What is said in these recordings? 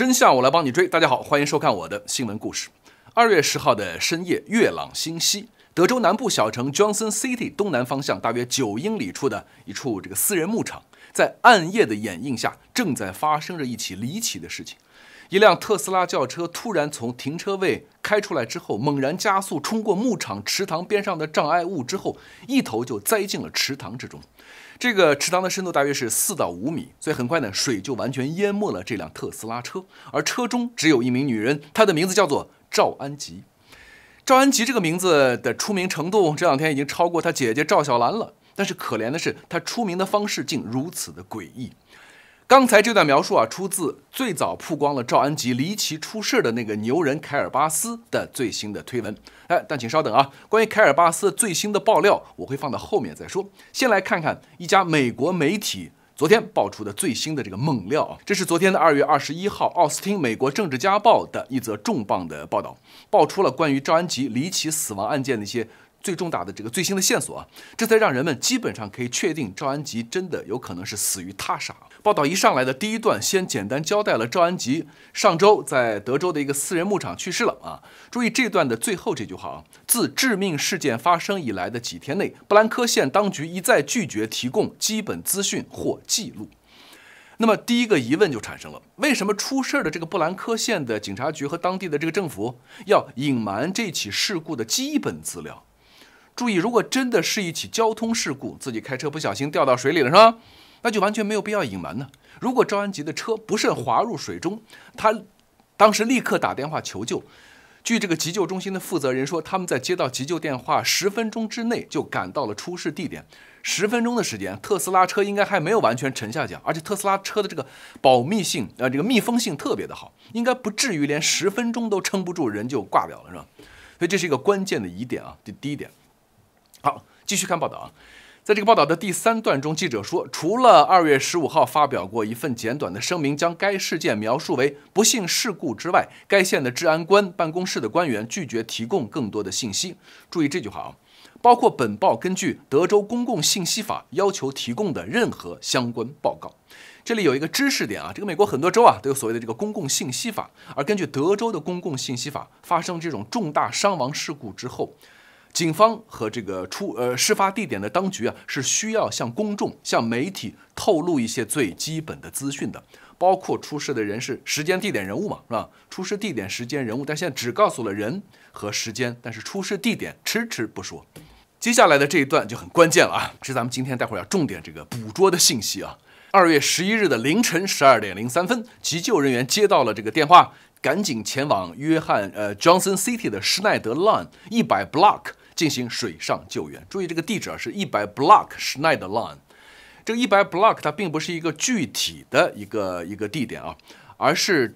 真相，我来帮你追。大家好，欢迎收看我的新闻故事。二月十号的深夜，月朗星稀，德州南部小城 Johnson City 东南方向大约九英里处的一处这个私人牧场，在暗夜的掩映下，正在发生着一起离奇的事情。一辆特斯拉轿车突然从停车位开出来之后，猛然加速冲过牧场池塘边上的障碍物之后，一头就栽进了池塘之中。这个池塘的深度大约是四到五米，所以很快呢，水就完全淹没了这辆特斯拉车，而车中只有一名女人，她的名字叫做赵安吉。赵安吉这个名字的出名程度，这两天已经超过她姐姐赵小兰了。但是可怜的是，她出名的方式竟如此的诡异。刚才这段描述啊，出自最早曝光了赵安吉离奇出事的那个牛人凯尔巴斯的最新的推文。哎，但请稍等啊，关于凯尔巴斯最新的爆料，我会放到后面再说。先来看看一家美国媒体昨天爆出的最新的这个猛料啊，这是昨天的二月二十一号，《奥斯汀美国政治家报》的一则重磅的报道，爆出了关于赵安吉离奇死亡案件的一些。最重大的这个最新的线索啊，这才让人们基本上可以确定赵安吉真的有可能是死于他杀。报道一上来的第一段，先简单交代了赵安吉上周在德州的一个私人牧场去世了啊。注意这段的最后这句话啊：自致命事件发生以来的几天内，布兰科县当局一再拒绝提供基本资讯或记录。那么第一个疑问就产生了：为什么出事儿的这个布兰科县的警察局和当地的这个政府要隐瞒这起事故的基本资料？注意，如果真的是一起交通事故，自己开车不小心掉到水里了，是吧？那就完全没有必要隐瞒呢。如果赵安吉的车不慎滑入水中，他当时立刻打电话求救。据这个急救中心的负责人说，他们在接到急救电话十分钟之内就赶到了出事地点。十分钟的时间，特斯拉车应该还没有完全沉下桨，而且特斯拉车的这个保密性啊，这个密封性特别的好，应该不至于连十分钟都撑不住，人就挂掉了，是吧？所以这是一个关键的疑点啊，第第一点。好，继续看报道啊，在这个报道的第三段中，记者说，除了二月十五号发表过一份简短的声明，将该事件描述为不幸事故之外，该县的治安官办公室的官员拒绝提供更多的信息。注意这句话啊，包括本报根据德州公共信息法要求提供的任何相关报告。这里有一个知识点啊，这个美国很多州啊都有所谓的这个公共信息法，而根据德州的公共信息法，发生这种重大伤亡事故之后。警方和这个出呃事发地点的当局啊，是需要向公众、向媒体透露一些最基本的资讯的，包括出事的人是时间、地点、人物嘛，是吧？出事地点、时间、人物，但现在只告诉了人和时间，但是出事地点迟迟不说。接下来的这一段就很关键了啊，是咱们今天待会儿要重点这个捕捉的信息啊。二月十一日的凌晨十二点零三分，急救人员接到了这个电话。赶紧前往约翰呃 Johnson City 的施耐德 Lane 一百 Block 进行水上救援。注意这个地址啊，是一百 Block 施耐德 Lane。这个一百 Block 它并不是一个具体的一个一个地点啊，而是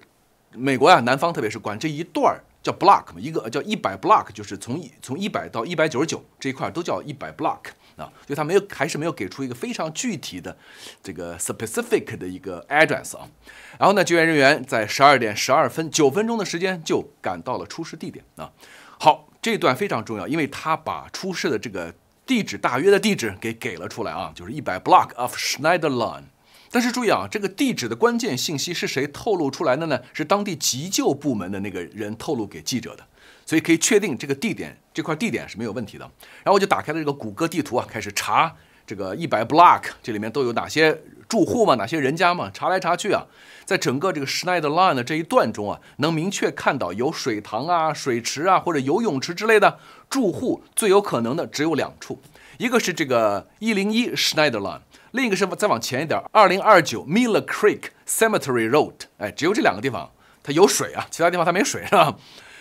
美国呀南方，特别是管这一段儿。叫 block 嘛，一个叫一百 block，就是从一从一百到一百九十九这一块都叫一百 block 啊，就它没有还是没有给出一个非常具体的这个 specific 的一个 address 啊。然后呢，救援人员在十二点十二分九分钟的时间就赶到了出事地点啊。好，这段非常重要，因为他把出事的这个地址大约的地址给给了出来啊，就是一百 block of Schneider l a n 但是注意啊，这个地址的关键信息是谁透露出来的呢？是当地急救部门的那个人透露给记者的，所以可以确定这个地点这块地点是没有问题的。然后我就打开了这个谷歌地图啊，开始查这个一百 block 这里面都有哪些住户嘛，哪些人家嘛？查来查去啊，在整个这个 Schneiderline 的这一段中啊，能明确看到有水塘啊、水池啊或者游泳池之类的住户，最有可能的只有两处，一个是这个一零一 Schneiderline。另一个是再往前一点，二零二九 Miller Creek Cemetery Road，哎，只有这两个地方它有水啊，其他地方它没水是吧？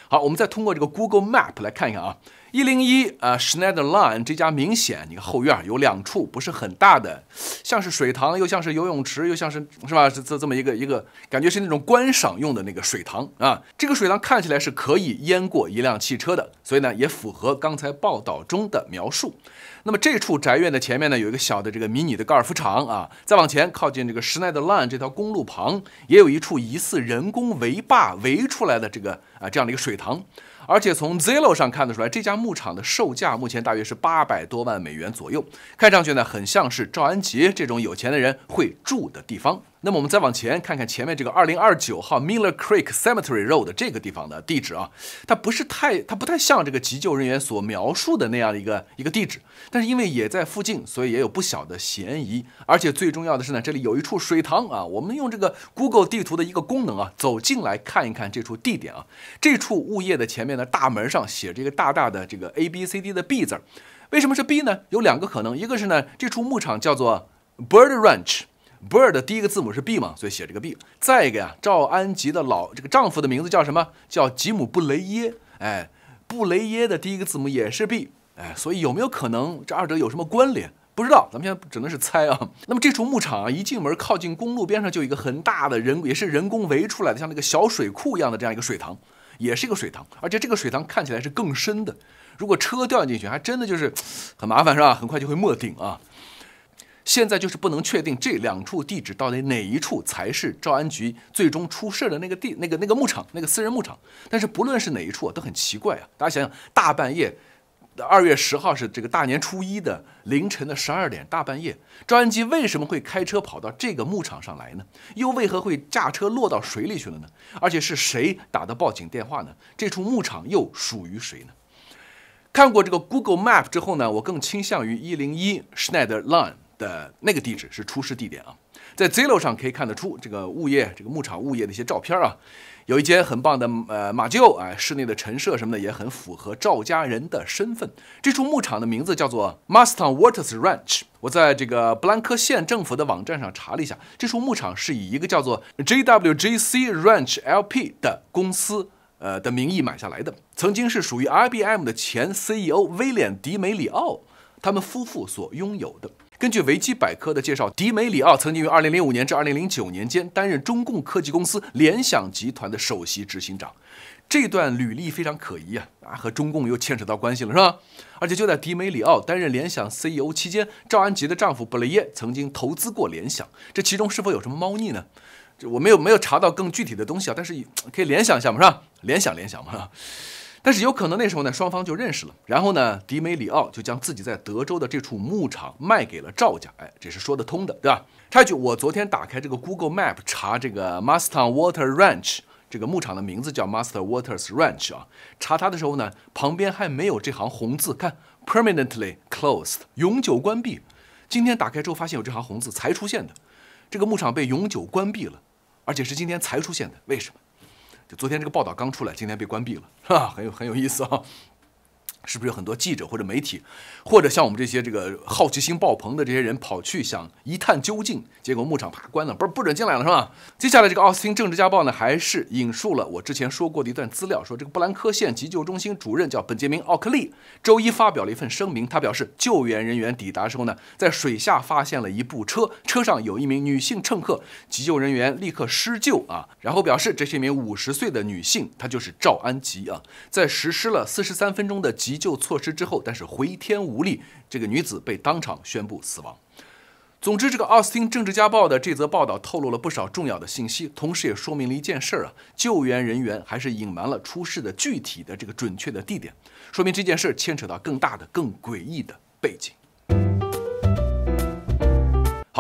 好，我们再通过这个 Google Map 来看一看啊。一零一啊，Schneider Lane 这家明显，你看后院有两处不是很大的，像是水塘，又像是游泳池，又像是是吧？这这么一个一个感觉是那种观赏用的那个水塘啊。这个水塘看起来是可以淹过一辆汽车的，所以呢也符合刚才报道中的描述。那么这处宅院的前面呢有一个小的这个迷你的高尔夫场啊，再往前靠近这个 Schneider Lane 这条公路旁也有一处疑似人工围坝围出来的这个啊这样的一个水塘。而且从 Zillow 上看得出来，这家牧场的售价目前大约是八百多万美元左右，看上去呢，很像是赵安琪这种有钱的人会住的地方。那么我们再往前看看前面这个二零二九号 Miller Creek Cemetery Road 的这个地方的地址啊，它不是太，它不太像这个急救人员所描述的那样的一个一个地址，但是因为也在附近，所以也有不小的嫌疑。而且最重要的是呢，这里有一处水塘啊，我们用这个 Google 地图的一个功能啊，走进来看一看这处地点啊，这处物业的前面的大门上写着一个大大的这个 A B C D 的 B 字儿，为什么是 B 呢？有两个可能，一个是呢，这处牧场叫做 Bird Ranch。Bird 的第一个字母是 B 嘛，所以写这个 B。再一个呀，赵安吉的老这个丈夫的名字叫什么？叫吉姆布雷耶。哎，布雷耶的第一个字母也是 B。哎，所以有没有可能这二者有什么关联？不知道，咱们现在只能是猜啊。那么这处牧场啊，一进门靠近公路边上就有一个很大的人，也是人工围出来的，像那个小水库一样的这样一个水塘，也是一个水塘。而且这个水塘看起来是更深的，如果车掉进去，还真的就是很麻烦，是吧？很快就会没顶啊。现在就是不能确定这两处地址到底哪一处才是赵安局最终出事的那个地、那个那个牧场、那个私人牧场。但是不论是哪一处啊，都很奇怪啊！大家想想，大半夜，二月十号是这个大年初一的凌晨的十二点，大半夜，赵安吉为什么会开车跑到这个牧场上来呢？又为何会驾车落到水里去了呢？而且是谁打的报警电话呢？这处牧场又属于谁呢？看过这个 Google Map 之后呢，我更倾向于一零一 Schneider Line。的那个地址是出事地点啊，在 Z w 上可以看得出这个物业，这个牧场物业的一些照片啊，有一间很棒的呃马厩啊，室内的陈设什么的也很符合赵家人的身份。这处牧场的名字叫做 Maston Waters Ranch。我在这个布兰克县政府的网站上查了一下，这处牧场是以一个叫做 j w g c Ranch LP 的公司呃的名义买下来的，曾经是属于 IBM 的前 CEO 威廉迪梅里奥他们夫妇所拥有的。根据维基百科的介绍，迪梅里奥曾经于2005年至2009年间担任中共科技公司联想集团的首席执行长，这段履历非常可疑啊啊，和中共又牵扯到关系了是吧？而且就在迪梅里奥担任联想 CEO 期间，赵安吉的丈夫布雷耶曾经投资过联想，这其中是否有什么猫腻呢？我没有没有查到更具体的东西啊，但是可以联想一下嘛是吧？联想联想嘛。但是有可能那时候呢，双方就认识了。然后呢，迪梅里奥就将自己在德州的这处牧场卖给了赵家。哎，这是说得通的，对吧？插一句，我昨天打开这个 Google Map 查这个 Mustang Water Ranch 这个牧场的名字叫 m u s t a r Waters Ranch 啊。查它的时候呢，旁边还没有这行红字，看 Permanently Closed 永久关闭。今天打开之后发现有这行红字才出现的，这个牧场被永久关闭了，而且是今天才出现的。为什么？昨天这个报道刚出来，今天被关闭了，是吧？很有很有意思啊。是不是有很多记者或者媒体，或者像我们这些这个好奇心爆棚的这些人跑去想一探究竟？结果牧场啪关了，不是不准进来了是吧？接下来这个《奥斯汀政治家报》呢，还是引述了我之前说过的一段资料，说这个布兰科县急救中心主任叫本杰明·奥克利，周一发表了一份声明，他表示救援人员抵达时候呢，在水下发现了一部车，车上有一名女性乘客，急救人员立刻施救啊，然后表示这是一名五十岁的女性，她就是赵安吉啊，在实施了四十三分钟的急。急救措施之后，但是回天无力，这个女子被当场宣布死亡。总之，这个奥斯汀政治家报的这则报道透露了不少重要的信息，同时也说明了一件事儿啊，救援人员还是隐瞒了出事的具体的这个准确的地点，说明这件事牵扯到更大的、更诡异的背景。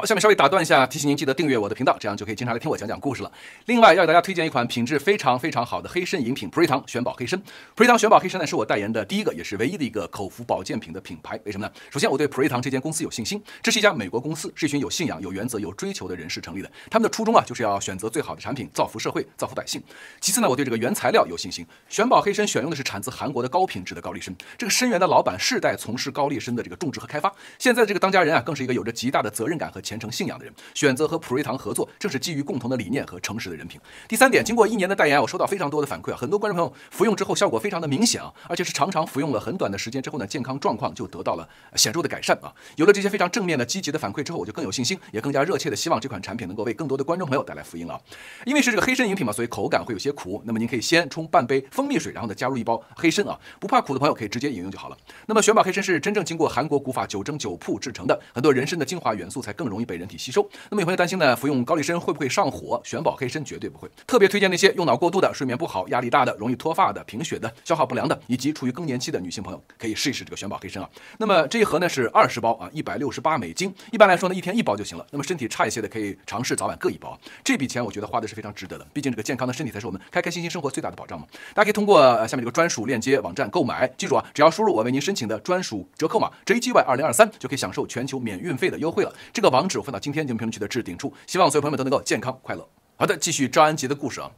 下面稍微打断一下，提醒您记得订阅我的频道，这样就可以经常来听我讲讲故事了。另外，要给大家推荐一款品质非常非常好的黑参饮品——普瑞堂选宝黑参。普瑞堂选宝黑参呢，是我代言的第一个也是唯一的一个口服保健品的品牌。为什么呢？首先，我对普瑞堂这间公司有信心，这是一家美国公司，是一群有信仰、有原则、有追求的人士成立的。他们的初衷啊，就是要选择最好的产品，造福社会，造福百姓。其次呢，我对这个原材料有信心。选宝黑参选用的是产自韩国的高品质的高丽参，这个参园的老板世代从事高丽参的这个种植和开发，现在这个当家人啊，更是一个有着极大的责任感和前。虔诚信仰的人选择和普瑞堂合作，正是基于共同的理念和诚实的人品。第三点，经过一年的代言，我收到非常多的反馈啊，很多观众朋友服用之后效果非常的明显啊，而且是常常服用了很短的时间之后呢，健康状况就得到了显著的改善啊。有了这些非常正面的、积极的反馈之后，我就更有信心，也更加热切的希望这款产品能够为更多的观众朋友带来福音了。因为是这个黑参饮品嘛，所以口感会有些苦。那么您可以先冲半杯蜂蜜水，然后呢加入一包黑参啊，不怕苦的朋友可以直接饮用就好了。那么玄宝黑参是真正经过韩国古法九蒸九铺制成的，很多人参的精华元素才更容。容易被人体吸收。那么有朋友担心呢，服用高丽参会不会上火？玄宝黑参绝对不会。特别推荐那些用脑过度的、睡眠不好、压力大的、容易脱发的、贫血的、消化不良的，以及处于更年期的女性朋友，可以试一试这个玄宝黑参啊。那么这一盒呢是二十包啊，一百六十八美金。一般来说呢，一天一包就行了。那么身体差一些的，可以尝试早晚各一包。这笔钱我觉得花的是非常值得的，毕竟这个健康的身体才是我们开开心心生活最大的保障嘛。大家可以通过下面这个专属链接网站购买，记住啊，只要输入我为您申请的专属折扣码 JGY 二零二三，就可以享受全球免运费的优惠了。这个网。置我放到今天节目评论区的置顶处，希望所有朋友们都能够健康快乐。好的，继续张安吉的故事啊。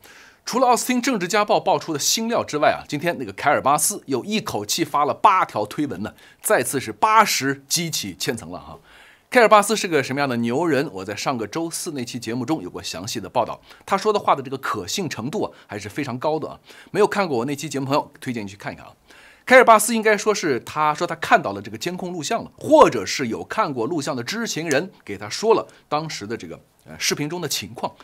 除了奥斯汀政治家报爆出的新料之外啊，今天那个凯尔巴斯又一口气发了八条推文呢，再次是八十激起千层浪哈。凯尔巴斯是个什么样的牛人？我在上个周四那期节目中有过详细的报道，他说的话的这个可信程度啊还是非常高的啊。没有看过我那期节目朋友，推荐你去看一看啊。凯尔巴斯应该说是，他说他看到了这个监控录像了，或者是有看过录像的知情人给他说了当时的这个呃视频中的情况。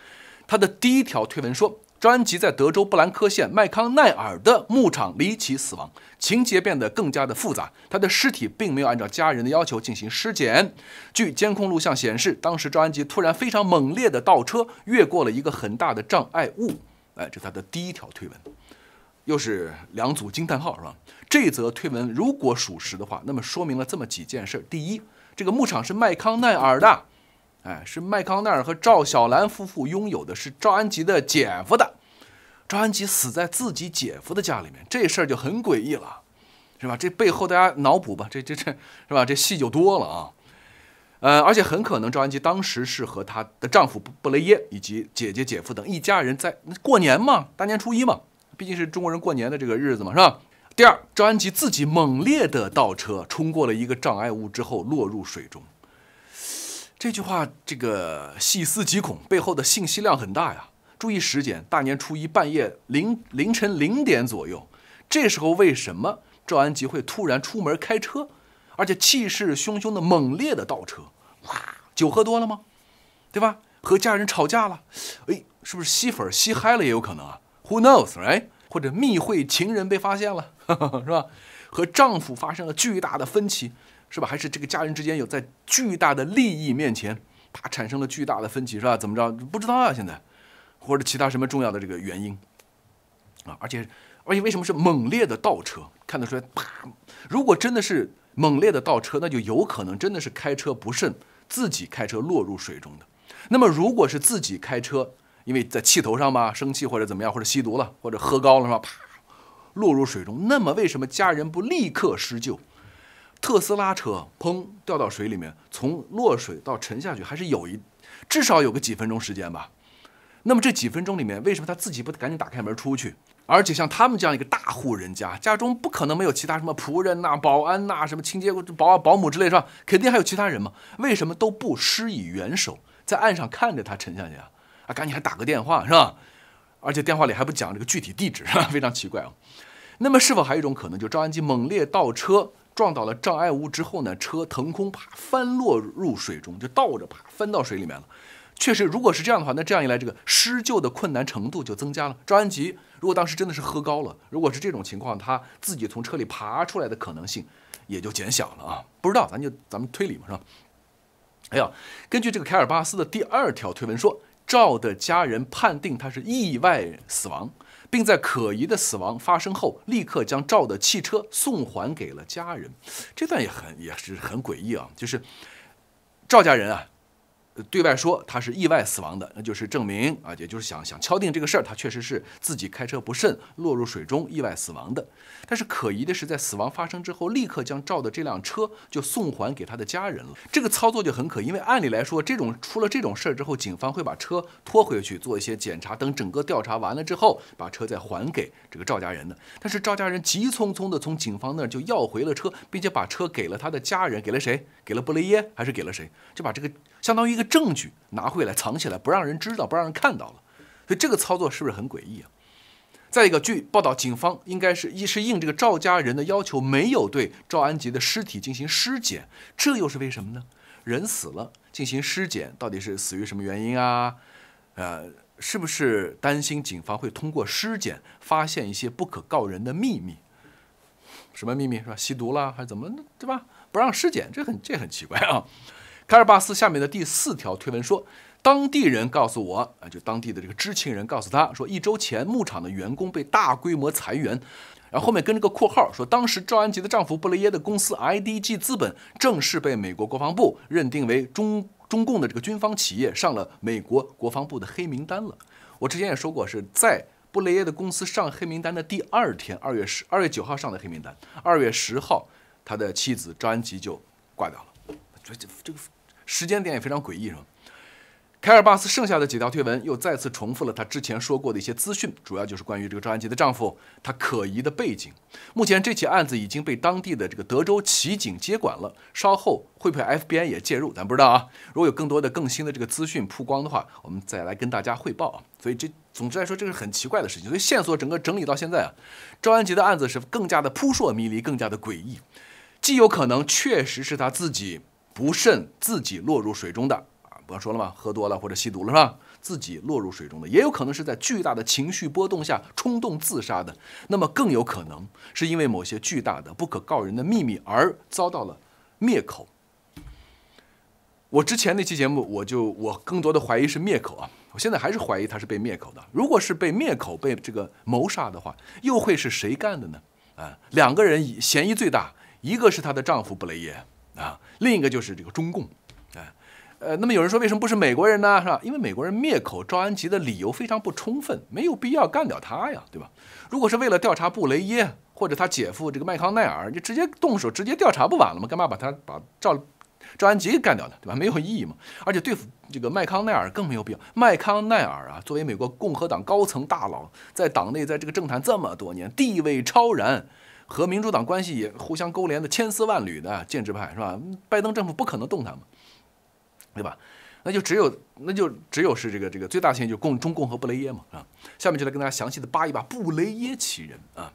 他的第一条推文说，张安吉在德州布兰科县麦康奈尔的牧场离奇死亡，情节变得更加的复杂。他的尸体并没有按照家人的要求进行尸检。据监控录像显示，当时张安吉突然非常猛烈的倒车，越过了一个很大的障碍物。哎，这是他的第一条推文。又是两组惊叹号，是吧？这则推文如果属实的话，那么说明了这么几件事：第一，这个牧场是麦康奈尔的，哎，是麦康奈尔和赵小兰夫妇拥有的，是赵安吉的姐夫的。赵安吉死在自己姐夫的家里面，这事儿就很诡异了，是吧？这背后大家脑补吧，这这这是吧？这戏就多了啊。呃，而且很可能赵安吉当时是和她的丈夫布布雷耶以及姐姐、姐夫等一家人在过年嘛，大年初一嘛。毕竟是中国人过年的这个日子嘛，是吧？第二，赵安吉自己猛烈的倒车，冲过了一个障碍物之后，落入水中。这句话这个细思极恐，背后的信息量很大呀！注意时间，大年初一半夜零凌晨零点左右，这时候为什么赵安吉会突然出门开车，而且气势汹汹的猛烈的倒车？哇，酒喝多了吗？对吧？和家人吵架了？哎，是不是吸粉吸嗨了也有可能啊？Who knows？right？或者密会情人被发现了，是吧？和丈夫发生了巨大的分歧，是吧？还是这个家人之间有在巨大的利益面前，啪产生了巨大的分歧，是吧？怎么着？不知道啊，现在，或者其他什么重要的这个原因，啊！而且，而且为什么是猛烈的倒车？看得出来，啪！如果真的是猛烈的倒车，那就有可能真的是开车不慎，自己开车落入水中的。那么，如果是自己开车，因为在气头上嘛，生气或者怎么样，或者吸毒了，或者喝高了是吧？啪，落入水中。那么为什么家人不立刻施救？特斯拉车砰掉到水里面，从落水到沉下去还是有一，至少有个几分钟时间吧。那么这几分钟里面，为什么他自己不赶紧打开门出去？而且像他们这样一个大户人家，家中不可能没有其他什么仆人呐、保安呐、什么清洁保保姆之类是吧？肯定还有其他人嘛？为什么都不施以援手，在岸上看着他沉下去啊？赶紧还打个电话是吧？而且电话里还不讲这个具体地址，非常奇怪啊。那么是否还有一种可能，就赵安吉猛烈倒车撞倒了障碍物之后呢？车腾空啪翻落入水中，就倒着啪翻到水里面了。确实，如果是这样的话，那这样一来这个施救的困难程度就增加了。赵安吉如果当时真的是喝高了，如果是这种情况，他自己从车里爬出来的可能性也就减小了啊。不知道，咱就咱们推理嘛是吧？哎呀，根据这个凯尔巴斯的第二条推文说。赵的家人判定他是意外死亡，并在可疑的死亡发生后，立刻将赵的汽车送还给了家人。这段也很也是很诡异啊，就是赵家人啊。对外说他是意外死亡的，那就是证明啊，也就是想想敲定这个事儿，他确实是自己开车不慎落入水中意外死亡的。但是可疑的是，在死亡发生之后，立刻将赵的这辆车就送还给他的家人了。这个操作就很可疑，因为按理来说，这种出了这种事儿之后，警方会把车拖回去做一些检查，等整个调查完了之后，把车再还给这个赵家人的。但是赵家人急匆匆的从警方那儿就要回了车，并且把车给了他的家人，给了谁？给了布雷耶还是给了谁？就把这个。相当于一个证据拿回来藏起来，不让人知道，不让人看到了，所以这个操作是不是很诡异啊？再一个，据报道，警方应该是是应这个赵家人的要求，没有对赵安吉的尸体进行尸检，这又是为什么呢？人死了进行尸检，到底是死于什么原因啊？呃，是不是担心警方会通过尸检发现一些不可告人的秘密？什么秘密是吧？吸毒了还是怎么？对吧？不让尸检，这很这很奇怪啊。卡尔巴斯下面的第四条推文说，当地人告诉我，啊，就当地的这个知情人告诉他说，一周前牧场的员工被大规模裁员，然后后面跟着个括号说，当时赵安吉的丈夫布雷耶的公司 IDG 资本正式被美国国防部认定为中中共的这个军方企业上了美国国防部的黑名单了。我之前也说过，是在布雷耶的公司上黑名单的第二天，二月十二月九号上的黑名单，二月十号他的妻子赵安吉就挂掉了。所以这这个时间点也非常诡异，是吧？凯尔巴斯剩下的几条推文又再次重复了他之前说过的一些资讯，主要就是关于这个赵安吉的丈夫他可疑的背景。目前这起案子已经被当地的这个德州骑警接管了，稍后会不会 FBI 也介入，咱不知道啊。如果有更多的更新的这个资讯曝光的话，我们再来跟大家汇报啊。所以这总之来说，这是很奇怪的事情。所以线索整个整理到现在啊，赵安吉的案子是更加的扑朔迷离，更加的诡异，既有可能确实是他自己。不慎自己落入水中的啊，不要说了嘛，喝多了或者吸毒了是吧？自己落入水中的，也有可能是在巨大的情绪波动下冲动自杀的。那么更有可能是因为某些巨大的不可告人的秘密而遭到了灭口。我之前那期节目，我就我更多的怀疑是灭口啊，我现在还是怀疑他是被灭口的。如果是被灭口、被这个谋杀的话，又会是谁干的呢？啊，两个人嫌疑最大，一个是她的丈夫布雷耶啊。另一个就是这个中共，啊，呃，那么有人说为什么不是美国人呢？是吧？因为美国人灭口赵安吉的理由非常不充分，没有必要干掉他呀，对吧？如果是为了调查布雷耶或者他姐夫这个麦康奈尔，你直接动手直接调查不完了吗？干嘛把他把赵赵安吉给干掉呢？对吧？没有意义嘛。而且对付这个麦康奈尔更没有必要。麦康奈尔啊，作为美国共和党高层大佬，在党内在这个政坛这么多年，地位超然。和民主党关系也互相勾连的千丝万缕的建制派是吧？拜登政府不可能动他嘛，对吧？那就只有那就只有是这个这个最大嫌疑就共中共和布雷耶嘛啊！下面就来跟大家详细的扒一扒布雷耶其人啊。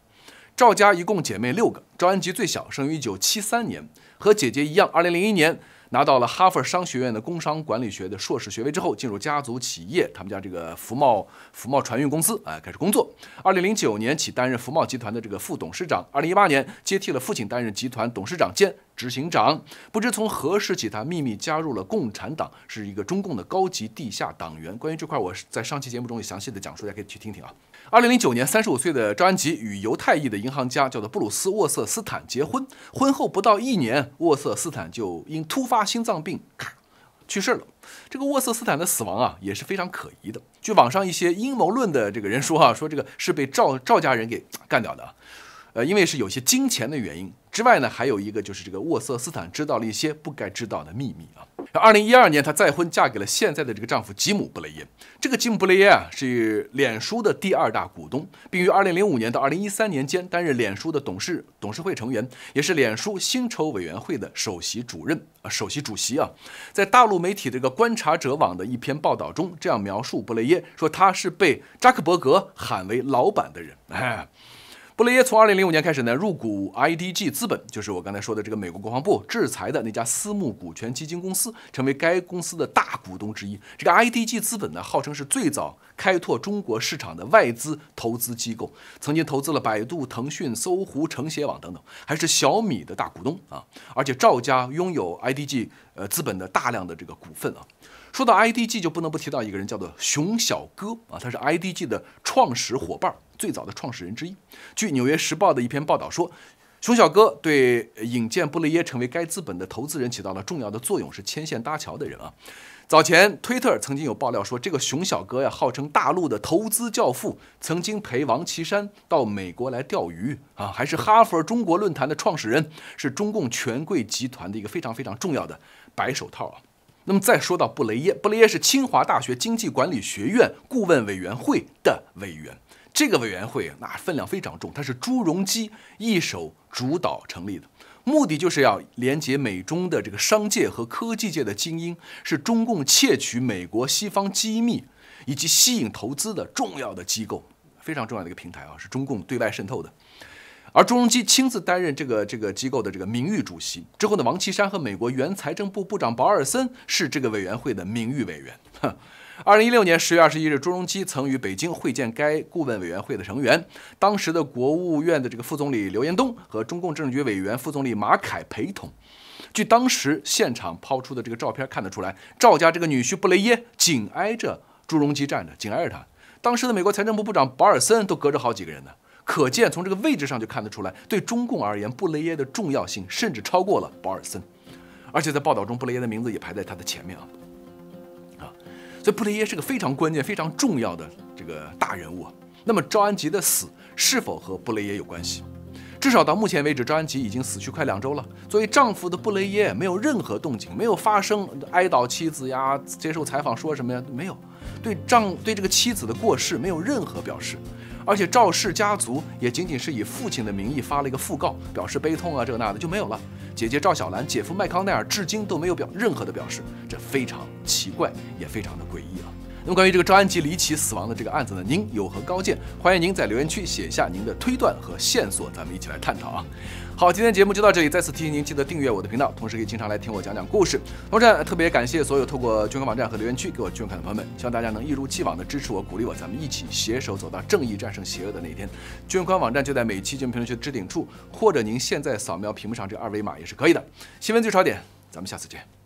赵家一共姐妹六个，赵安吉最小，生于一九七三年，和姐姐一样，二零零一年。拿到了哈佛商学院的工商管理学的硕士学位之后，进入家族企业，他们家这个福茂福茂船运公司，哎，开始工作。二零零九年起担任福茂集团的这个副董事长。二零一八年接替了父亲担任集团董事长兼执行长。不知从何时起，他秘密加入了共产党，是一个中共的高级地下党员。关于这块，我在上期节目中也详细的讲述大家可以去听听啊。二零零九年，三十五岁的赵安吉与犹太裔的银行家叫做布鲁斯沃瑟斯坦结婚。婚后不到一年，沃瑟斯坦就因突发心脏病，咔，去世了。这个沃瑟斯坦的死亡啊，也是非常可疑的。据网上一些阴谋论的这个人说啊，说这个是被赵赵家人给干掉的，呃，因为是有些金钱的原因。之外呢，还有一个就是这个沃瑟斯坦知道了一些不该知道的秘密啊。二零一二年，她再婚，嫁给了现在的这个丈夫吉姆·布雷耶。这个吉姆·布雷耶啊，是脸书的第二大股东，并于二零零五年到二零一三年间担任脸书的董事、董事会成员，也是脸书薪酬委员会的首席主任、首席主席啊。在大陆媒体这个观察者网的一篇报道中，这样描述布雷耶说：“他是被扎克伯格喊为老板的人。”哎。布雷耶从二零零五年开始呢，入股 IDG 资本，就是我刚才说的这个美国国防部制裁的那家私募股权基金公司，成为该公司的大股东之一。这个 IDG 资本呢，号称是最早开拓中国市场的外资投资机构，曾经投资了百度、腾讯、搜狐、成协网等等，还是小米的大股东啊。而且赵家拥有 IDG 呃资本的大量的这个股份啊。说到 IDG，就不能不提到一个人，叫做熊小哥啊，他是 IDG 的创始伙伴，最早的创始人之一。据《纽约时报》的一篇报道说，熊小哥对引荐布雷耶成为该资本的投资人起到了重要的作用，是牵线搭桥的人啊。早前推特曾经有爆料说，这个熊小哥呀，号称大陆的投资教父，曾经陪王岐山到美国来钓鱼啊，还是哈佛中国论坛的创始人，是中共权贵集团的一个非常非常重要的白手套啊。那么再说到布雷耶，布雷耶是清华大学经济管理学院顾问委员会的委员，这个委员会那分量非常重，它是朱镕基一手主导成立的，目的就是要连接美中的这个商界和科技界的精英，是中共窃取美国西方机密以及吸引投资的重要的机构，非常重要的一个平台啊，是中共对外渗透的。而朱镕基亲自担任这个这个机构的这个名誉主席之后呢，王岐山和美国原财政部部长保尔森是这个委员会的名誉委员。二零一六年十月二十一日，朱镕基曾与北京会见该顾问委员会的成员，当时的国务院的这个副总理刘延东和中共政治局委员、副总理马凯陪同。据当时现场抛出的这个照片看得出来，赵家这个女婿布雷耶紧挨着朱镕基站着，紧挨着他。当时的美国财政部长保尔森都隔着好几个人呢。可见，从这个位置上就看得出来，对中共而言，布雷耶的重要性甚至超过了保尔森。而且在报道中，布雷耶的名字也排在他的前面啊，啊，所以布雷耶是个非常关键、非常重要的这个大人物。那么赵安吉的死是否和布雷耶有关系？至少到目前为止，赵安吉已经死去快两周了。作为丈夫的布雷耶没有任何动静，没有发声哀悼妻子呀，接受采访说什么呀，没有。对丈对这个妻子的过世没有任何表示，而且赵氏家族也仅仅是以父亲的名义发了一个讣告，表示悲痛啊，这个那的就没有了。姐姐赵小兰、姐夫麦康奈尔至今都没有表任何的表示，这非常奇怪，也非常的诡异了。那么关于这个赵安吉离奇死亡的这个案子呢，您有何高见？欢迎您在留言区写下您的推断和线索，咱们一起来探讨啊！好，今天节目就到这里，再次提醒您记得订阅我的频道，同时可以经常来听我讲讲故事。同时，特别感谢所有透过捐款网站和留言区给我捐款的朋友们，希望大家能一如既往的支持我、鼓励我，咱们一起携手走到正义战胜邪恶的那一天。捐款网站就在每期节目评论区的置顶处，或者您现在扫描屏幕上这二维码也是可以的。新闻最潮点，咱们下次见。